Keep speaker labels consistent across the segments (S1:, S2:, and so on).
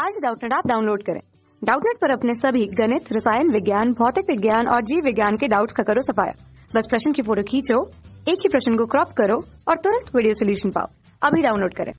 S1: आज डाउटनेट आप डाउनलोड करें डाउटनेट पर अपने सभी गणित रसायन विज्ञान भौतिक विज्ञान और जीव विज्ञान के डाउट्स का करो सफाया बस प्रश्न की फोटो खींचो एक ही प्रश्न को क्रॉप करो और तुरंत वीडियो सोल्यूशन पाओ अभी डाउनलोड करें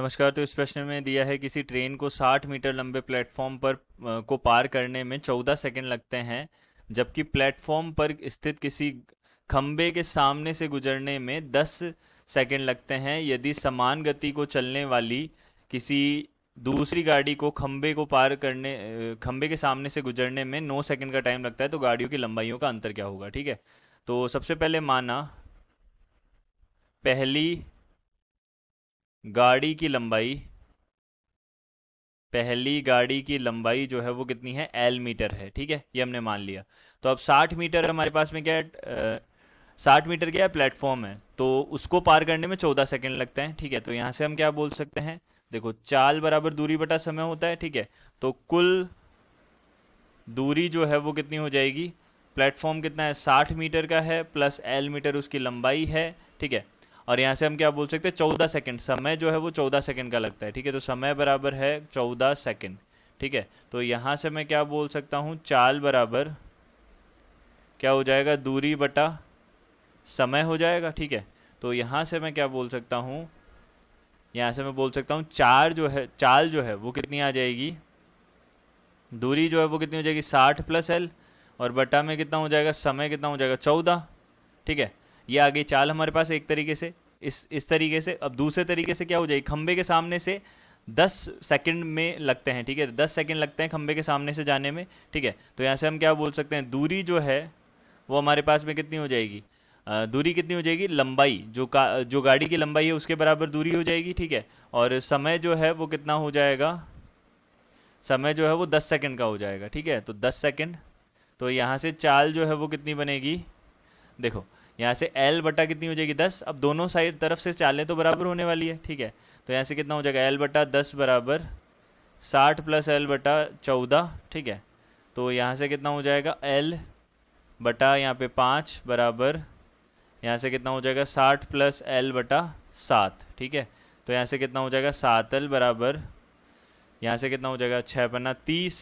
S1: नमस्कार तो इस प्रश्न में दिया है किसी ट्रेन को 60 मीटर लंबे प्लेटफॉर्म पर को पार करने में 14 सेकंड लगते हैं जबकि प्लेटफॉर्म पर स्थित किसी खम्बे के सामने से गुजरने में 10 सेकंड लगते हैं यदि समान गति को चलने वाली किसी दूसरी गाड़ी को खंबे को पार करने खंबे के सामने से गुजरने में नौ सेकंड का टाइम लगता है तो गाड़ियों की लंबाइयों का अंतर क्या होगा ठीक है तो सबसे पहले माना पहली गाड़ी की लंबाई पहली गाड़ी की लंबाई जो है वो कितनी है एल मीटर है ठीक है ये हमने मान लिया तो अब साठ मीटर हमारे पास में क्या है साठ मीटर क्या है प्लेटफॉर्म है तो उसको पार करने में चौदह सेकेंड लगते हैं ठीक है तो यहाँ से हम क्या बोल सकते हैं देखो चाल बराबर दूरी बटा समय होता है ठीक है तो कुल दूरी जो है वो कितनी हो जाएगी प्लेटफॉर्म कितना है साठ मीटर का है प्लस एल मीटर उसकी लंबाई है ठीक है और यहां से हम क्या बोल सकते हैं चौदह सेकंड समय जो है वो चौदह सेकंड का लगता है ठीक है तो समय बराबर है चौदह सेकंड ठीक है तो यहां से मैं क्या बोल सकता हूं चाल बराबर क्या हो जाएगा दूरी बटा समय हो जाएगा ठीक है तो यहां से मैं क्या बोल सकता हूं यहाँ से मैं बोल सकता हूँ चार जो है चाल जो है वो कितनी आ जाएगी दूरी जो है वो कितनी हो जाएगी साठ प्लस एल और बटा में कितना हो जाएगा समय कितना हो जाएगा चौदह ठीक है ये आ गई चाल हमारे पास एक तरीके से इस इस तरीके से अब दूसरे तरीके से क्या हो जाएगी खंबे के सामने से दस सेकंड में लगते हैं ठीक है दस सेकंड लगते हैं खंबे के सामने से जाने में ठीक है तो यहाँ से हम क्या बोल सकते हैं दूरी जो है वो हमारे पास में कितनी हो जाएगी दूरी कितनी हो जाएगी लंबाई जो का जो गाड़ी की लंबाई है उसके बराबर दूरी हो जाएगी ठीक है और समय जो है वो कितना हो जाएगा समय जो है वो दस सेकेंड का हो जाएगा ठीक है तो दस सेकेंड तो यहाँ से चाल जो है वो कितनी बनेगी देखो यहाँ से एल बटा कितनी हो जाएगी दस अब दोनों साइड तरफ से चालें तो बराबर होने वाली है ठीक है तो यहाँ से कितना हो जाएगा एल बटा दस बराबर साठ प्लस एल बटा चौदह ठीक है तो यहाँ से कितना हो जाएगा एल बटा यहाँ पे पाँच बराबर यहाँ से कितना हो जाएगा साठ प्लस एल बटा सात ठीक है तो यहाँ से कितना हो जाएगा सात एल बराबर यहाँ से कितना हो जाएगा छः पन्ना तीस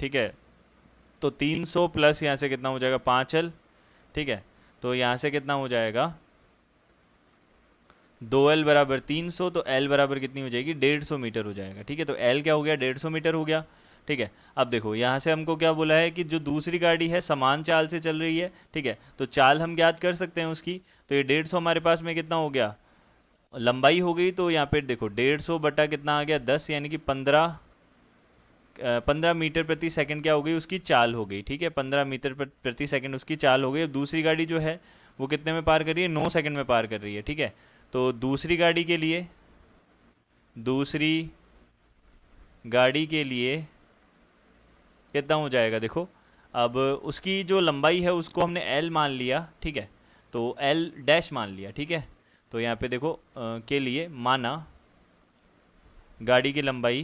S1: ठीक है तो तीन सौ प्लस यहाँ से कितना हो जाएगा पाँच एल ठीक है तो यहाँ से कितना हो जाएगा दो एल बराबर तीन सौ तो एल बराबर कितनी हो जाएगी डेढ़ सौ मीटर हो जाएगा ठीक है तो एल क्या हो गया डेढ़ सौ मीटर हो गया ठीक है अब देखो यहाँ से हमको क्या बोला है कि जो दूसरी गाड़ी है समान चाल से चल रही है ठीक है तो चाल हम ज्ञात कर सकते हैं उसकी तो ये डेढ़ सौ हमारे पास में कितना हो गया लंबाई हो गई तो यहाँ पे देखो डेढ़ सौ बटा कितना आ गया दस यानी कि पंद्रह पंद्रह मीटर प्रति सेकंड क्या हो गई उसकी चाल हो गई ठीक है पंद्रह मीटर प्रति सेकंड उसकी चाल हो गई दूसरी गाड़ी जो है वो कितने में पार कर रही है नौ सेकंड में पार कर रही है ठीक है तो दूसरी गाड़ी के लिए दूसरी गाड़ी के लिए कितना हो जाएगा देखो अब उसकी जो लंबाई है उसको हमने एल मान लिया ठीक है तो एल डैश मान लिया ठीक है तो यहाँ पे देखो आ, के लिए माना गाड़ी की लंबाई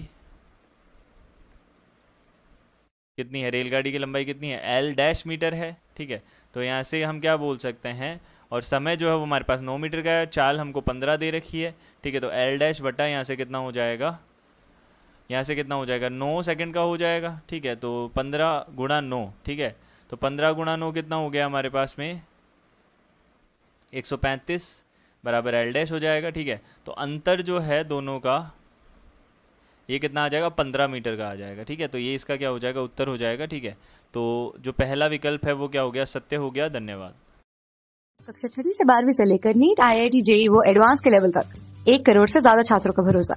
S1: कितनी है रेलगाड़ी की लंबाई कितनी है एल डैश मीटर है ठीक है तो यहाँ से हम क्या बोल सकते हैं और समय जो है वो हमारे पास नौ मीटर का है चाल हमको पंद्रह दे रखी है ठीक है तो एल डैश बटा यहाँ से कितना हो जाएगा यहाँ से कितना हो जाएगा नौ सेकेंड का हो जाएगा ठीक है तो पंद्रह गुणा नौ ठीक है तो पंद्रह गुणा नौ कितना हो गया हमारे पास में एक सौ पैंतीस बराबर एल डैश हो जाएगा ठीक है तो अंतर जो है दोनों का ये कितना आ जाएगा पंद्रह मीटर का आ जाएगा ठीक है तो ये इसका क्या हो जाएगा उत्तर हो जाएगा ठीक है तो जो पहला विकल्प है वो क्या हो गया सत्य हो गया धन्यवाद कक्षा छठी से बारहवीं से लेकर NEET IIT JEE वो एडवांस के लेवल तक एक करोड़ से ज्यादा छात्रों का भरोसा